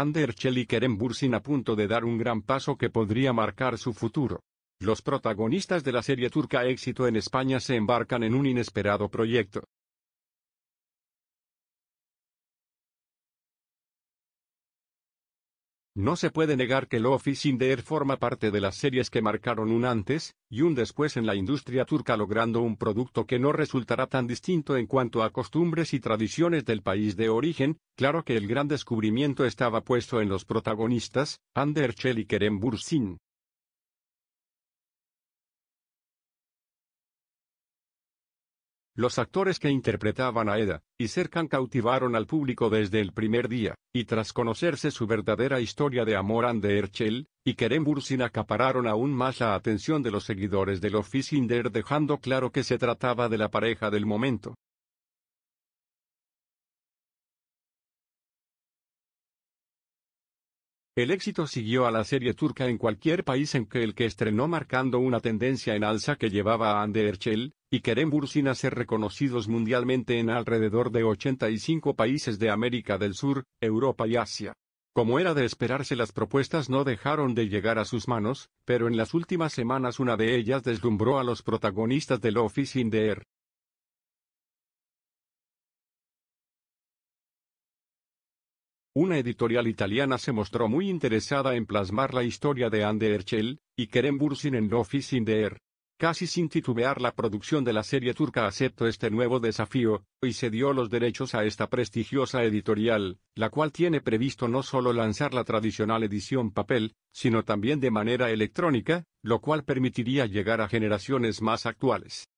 Anderchel y Kerem Bursin a punto de dar un gran paso que podría marcar su futuro. Los protagonistas de la serie turca Éxito en España se embarcan en un inesperado proyecto. No se puede negar que Love Office in forma parte de las series que marcaron un antes y un después en la industria turca logrando un producto que no resultará tan distinto en cuanto a costumbres y tradiciones del país de origen, claro que el gran descubrimiento estaba puesto en los protagonistas, Ander Çelik y Kerem Bursin. Los actores que interpretaban a Eda y Serkan cautivaron al público desde el primer día, y tras conocerse su verdadera historia de amor ante Erchell y Kerem Bursin acapararon aún más la atención de los seguidores del Officinder dejando claro que se trataba de la pareja del momento. El éxito siguió a la serie turca en cualquier país en que el que estrenó marcando una tendencia en alza que llevaba a Ander Erçel y Kerem Bursin a ser reconocidos mundialmente en alrededor de 85 países de América del Sur, Europa y Asia. Como era de esperarse las propuestas no dejaron de llegar a sus manos, pero en las últimas semanas una de ellas deslumbró a los protagonistas del Office in the Air. Una editorial italiana se mostró muy interesada en plasmar la historia de Anne de y Kerem Bursin en in the Air. Casi sin titubear la producción de la serie turca aceptó este nuevo desafío, y cedió los derechos a esta prestigiosa editorial, la cual tiene previsto no solo lanzar la tradicional edición papel, sino también de manera electrónica, lo cual permitiría llegar a generaciones más actuales.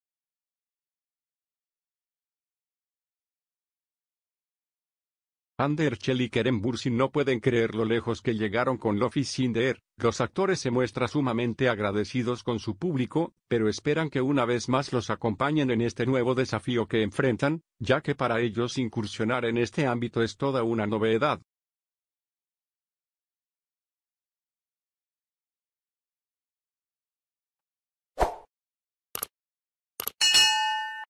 Ander Chell y Kerem no pueden creer lo lejos que llegaron con Lofi Cinder, los actores se muestran sumamente agradecidos con su público, pero esperan que una vez más los acompañen en este nuevo desafío que enfrentan, ya que para ellos incursionar en este ámbito es toda una novedad.